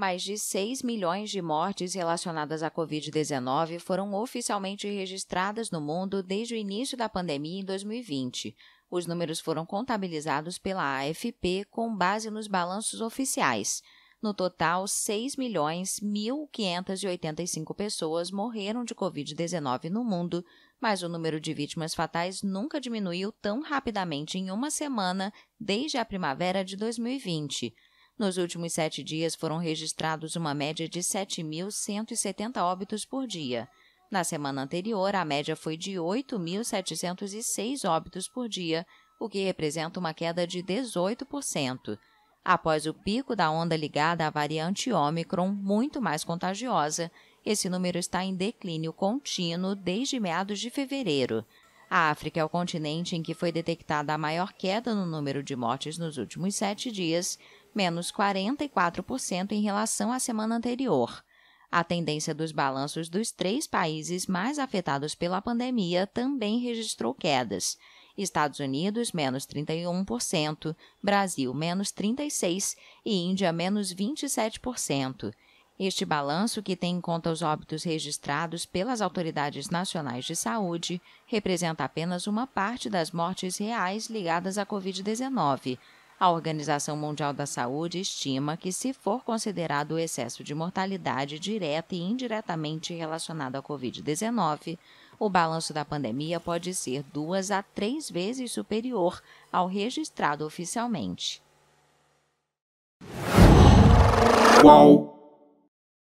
Mais de 6 milhões de mortes relacionadas à Covid-19 foram oficialmente registradas no mundo desde o início da pandemia em 2020. Os números foram contabilizados pela AFP com base nos balanços oficiais. No total, 6 milhões 1.585 pessoas morreram de Covid-19 no mundo, mas o número de vítimas fatais nunca diminuiu tão rapidamente em uma semana desde a primavera de 2020. Nos últimos sete dias foram registrados uma média de 7.170 óbitos por dia. Na semana anterior, a média foi de 8.706 óbitos por dia, o que representa uma queda de 18%. Após o pico da onda ligada à variante Ômicron, muito mais contagiosa, esse número está em declínio contínuo desde meados de fevereiro. A África é o continente em que foi detectada a maior queda no número de mortes nos últimos sete dias, menos 44% em relação à semana anterior. A tendência dos balanços dos três países mais afetados pela pandemia também registrou quedas. Estados Unidos, menos 31%, Brasil, menos 36% e Índia, menos 27%. Este balanço, que tem em conta os óbitos registrados pelas autoridades nacionais de saúde, representa apenas uma parte das mortes reais ligadas à Covid-19, a Organização Mundial da Saúde estima que, se for considerado o excesso de mortalidade direta e indiretamente relacionado à Covid-19, o balanço da pandemia pode ser duas a três vezes superior ao registrado oficialmente.